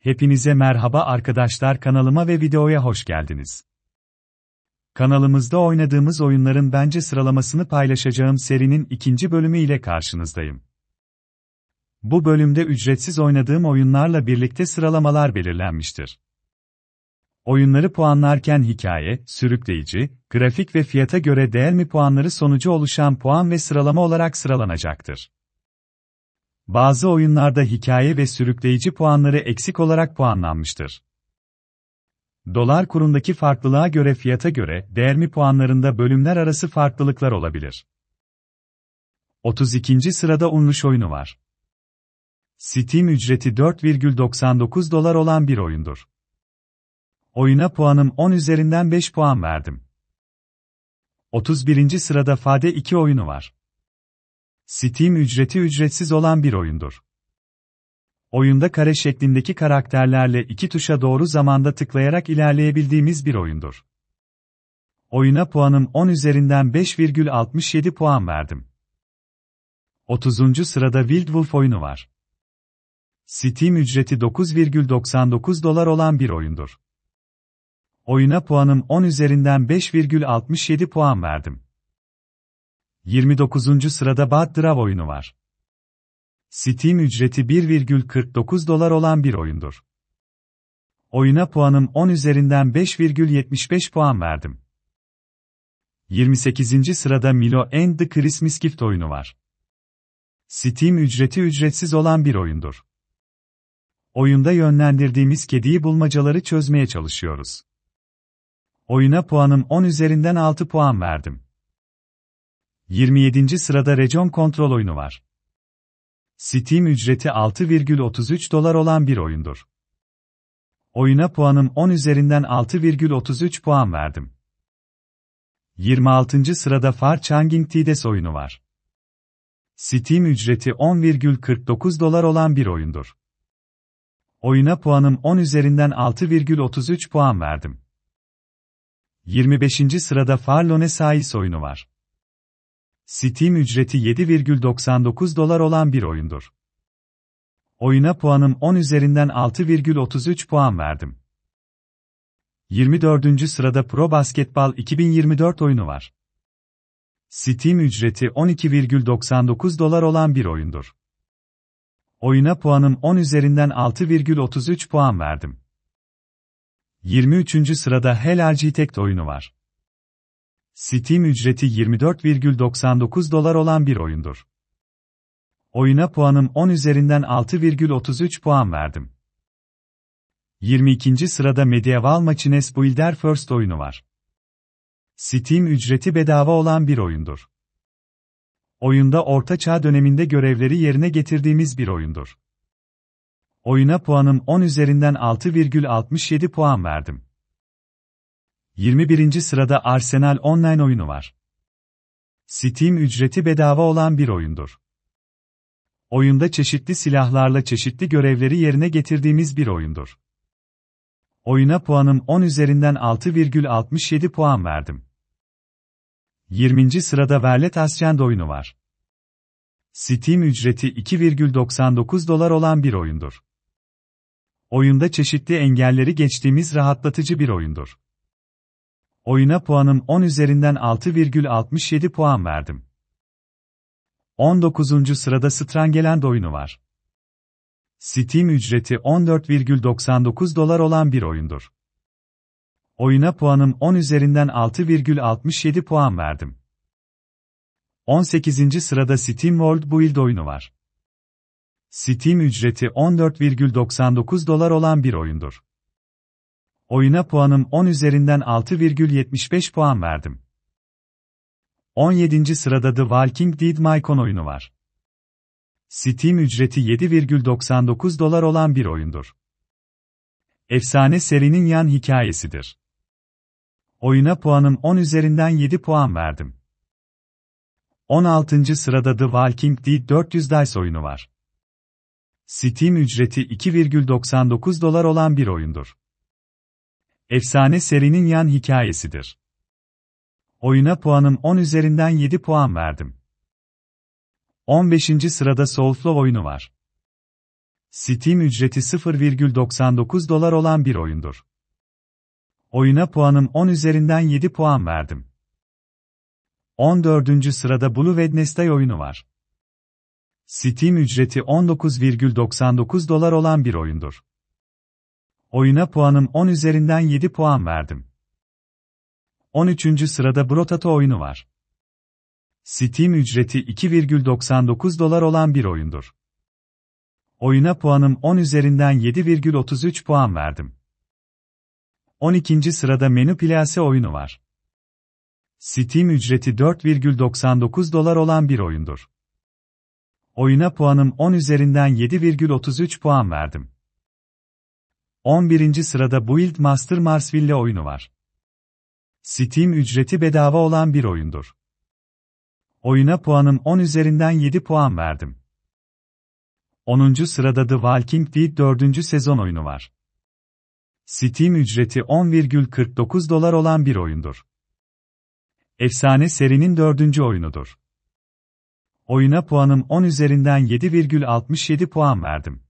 Hepinize merhaba arkadaşlar kanalıma ve videoya hoş geldiniz. Kanalımızda oynadığımız oyunların bence sıralamasını paylaşacağım serinin ikinci bölümü ile karşınızdayım. Bu bölümde ücretsiz oynadığım oyunlarla birlikte sıralamalar belirlenmiştir. Oyunları puanlarken hikaye, sürükleyici, grafik ve fiyata göre değer mi puanları sonucu oluşan puan ve sıralama olarak sıralanacaktır. Bazı oyunlarda hikaye ve sürükleyici puanları eksik olarak puanlanmıştır. Dolar kurundaki farklılığa göre fiyata göre değer mi puanlarında bölümler arası farklılıklar olabilir. 32. sırada Unluş oyunu var. Steam ücreti 4,99 dolar olan bir oyundur. Oyuna puanım 10 üzerinden 5 puan verdim. 31. sırada Fade 2 oyunu var. Steam ücreti ücretsiz olan bir oyundur. Oyunda kare şeklindeki karakterlerle iki tuşa doğru zamanda tıklayarak ilerleyebildiğimiz bir oyundur. Oyuna puanım 10 üzerinden 5,67 puan verdim. 30. sırada Wild Wolf oyunu var. Steam ücreti 9,99 dolar olan bir oyundur. Oyuna puanım 10 üzerinden 5,67 puan verdim. 29. sırada Bad Draw oyunu var. Steam ücreti 1,49 dolar olan bir oyundur. Oyuna puanım 10 üzerinden 5,75 puan verdim. 28. sırada Milo and the Christmas Gift oyunu var. Steam ücreti ücretsiz olan bir oyundur. Oyunda yönlendirdiğimiz kediyi bulmacaları çözmeye çalışıyoruz. Oyuna puanım 10 üzerinden 6 puan verdim. 27. sırada Region Kontrol oyunu var. Steam ücreti 6,33 dolar olan bir oyundur. Oyuna puanım 10 üzerinden 6,33 puan verdim. 26. sırada Far Changing Tides oyunu var. Steam ücreti 10,49 dolar olan bir oyundur. Oyuna puanım 10 üzerinden 6,33 puan verdim. 25. sırada Farlone Sais oyunu var. Steam ücreti 7,99 dolar olan bir oyundur. Oyuna puanım 10 üzerinden 6,33 puan verdim. 24. sırada Pro Basketball 2024 oyunu var. Steam ücreti 12,99 dolar olan bir oyundur. Oyuna puanım 10 üzerinden 6,33 puan verdim. 23. sırada Hell Architect oyunu var. Steam ücreti 24,99 dolar olan bir oyundur. Oyuna puanım 10 üzerinden 6,33 puan verdim. 22. sırada Medieval Machines Builder First oyunu var. Steam ücreti bedava olan bir oyundur. Oyunda Orta Çağ döneminde görevleri yerine getirdiğimiz bir oyundur. Oyuna puanım 10 üzerinden 6,67 puan verdim. 21. sırada Arsenal Online oyunu var. Steam ücreti bedava olan bir oyundur. Oyunda çeşitli silahlarla çeşitli görevleri yerine getirdiğimiz bir oyundur. Oyuna puanım 10 üzerinden 6,67 puan verdim. 20. sırada Verlet Ascend oyunu var. Steam ücreti 2,99 dolar olan bir oyundur. Oyunda çeşitli engelleri geçtiğimiz rahatlatıcı bir oyundur. Oyuna puanım 10 üzerinden 6,67 puan verdim. 19. sırada Strangeland oyunu var. Steam ücreti 14,99 dolar olan bir oyundur. Oyuna puanım 10 üzerinden 6,67 puan verdim. 18. sırada Steam World Build oyunu var. Steam ücreti 14,99 dolar olan bir oyundur. Oyuna puanım 10 üzerinden 6,75 puan verdim. 17. sırada The Walking Dead Mycon oyunu var. Steam ücreti 7,99 dolar olan bir oyundur. Efsane serinin yan hikayesidir. Oyuna puanım 10 üzerinden 7 puan verdim. 16. sırada The Walking Dead 400 Dice oyunu var. Steam ücreti 2,99 dolar olan bir oyundur. Efsane serinin yan hikayesidir. Oyuna puanım 10 üzerinden 7 puan verdim. 15. sırada Soulflow oyunu var. Steam ücreti 0,99 dolar olan bir oyundur. Oyuna puanım 10 üzerinden 7 puan verdim. 14. sırada Blue Wednesday oyunu var. Steam ücreti 19,99 dolar olan bir oyundur. Oyuna puanım 10 üzerinden 7 puan verdim. 13. sırada Brotato oyunu var. Steam ücreti 2,99 dolar olan bir oyundur. Oyuna puanım 10 üzerinden 7,33 puan verdim. 12. sırada Menü Plase oyunu var. Steam ücreti 4,99 dolar olan bir oyundur. Oyuna puanım 10 üzerinden 7,33 puan verdim. 11. sırada Build Master Marsville oyunu var. Steam ücreti bedava olan bir oyundur. Oyuna puanım 10 üzerinden 7 puan verdim. 10. sırada The Walking Dead 4. sezon oyunu var. Steam ücreti 10,49 dolar olan bir oyundur. Efsane serinin 4. oyunudur. Oyuna puanım 10 üzerinden 7,67 puan verdim.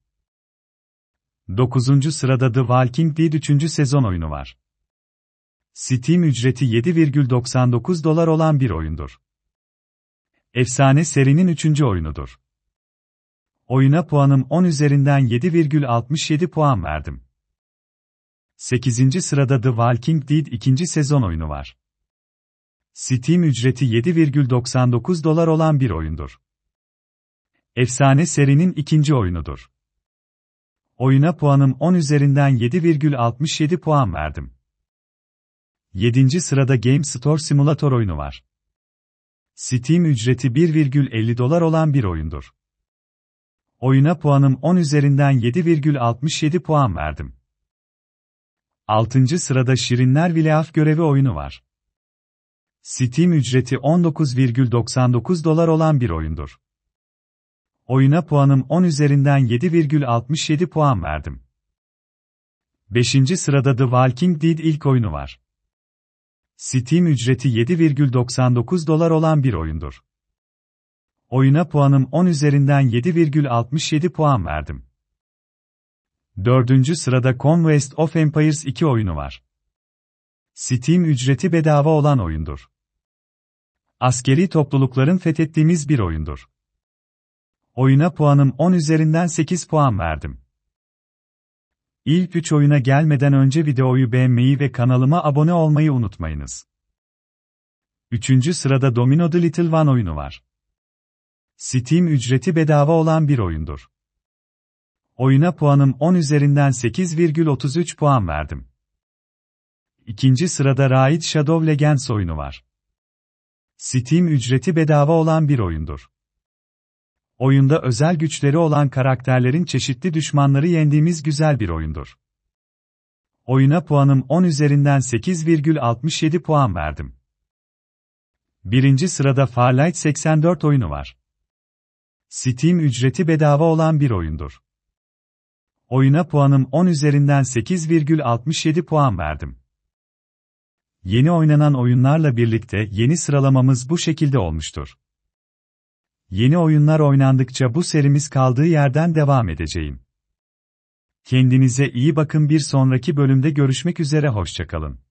9. sırada The Walking Dead 3. sezon oyunu var. Steam ücreti 7,99 dolar olan bir oyundur. Efsane serinin 3. oyunudur. Oyuna puanım 10 üzerinden 7,67 puan verdim. 8. sırada The Walking Dead 2. sezon oyunu var. Steam ücreti 7,99 dolar olan bir oyundur. Efsane serinin ikinci oyunudur. Oyuna puanım 10 üzerinden 7,67 puan verdim. 7. sırada Game Store Simulator oyunu var. Steam ücreti 1,50 dolar olan bir oyundur. Oyuna puanım 10 üzerinden 7,67 puan verdim. 6. sırada Şirinler Vileaf görevi oyunu var. Steam ücreti 19,99 dolar olan bir oyundur. Oyuna puanım 10 üzerinden 7,67 puan verdim. 5. sırada The Walking Dead ilk oyunu var. Steam ücreti 7,99 dolar olan bir oyundur. Oyuna puanım 10 üzerinden 7,67 puan verdim. 4. sırada Conquest of Empires 2 oyunu var. Steam ücreti bedava olan oyundur. Askeri toplulukların fethettiğimiz bir oyundur. Oyuna puanım 10 üzerinden 8 puan verdim. İlk 3 oyuna gelmeden önce videoyu beğenmeyi ve kanalıma abone olmayı unutmayınız. 3. sırada Domino The Little One oyunu var. Steam ücreti bedava olan bir oyundur. Oyuna puanım 10 üzerinden 8,33 puan verdim. İkinci sırada Raid Shadow Legends oyunu var. Steam ücreti bedava olan bir oyundur oyunda özel güçleri olan karakterlerin çeşitli düşmanları yendiğimiz güzel bir oyundur. Oyuna puanım 10 üzerinden 8,67 puan verdim. Birinci sırada Farlight 84 oyunu var. Steam ücreti bedava olan bir oyundur. Oyuna puanım 10 üzerinden 8,67 puan verdim. Yeni oynanan oyunlarla birlikte yeni sıralamamız bu şekilde olmuştur. Yeni oyunlar oynandıkça bu serimiz kaldığı yerden devam edeceğim. Kendinize iyi bakın bir sonraki bölümde görüşmek üzere hoşçakalın.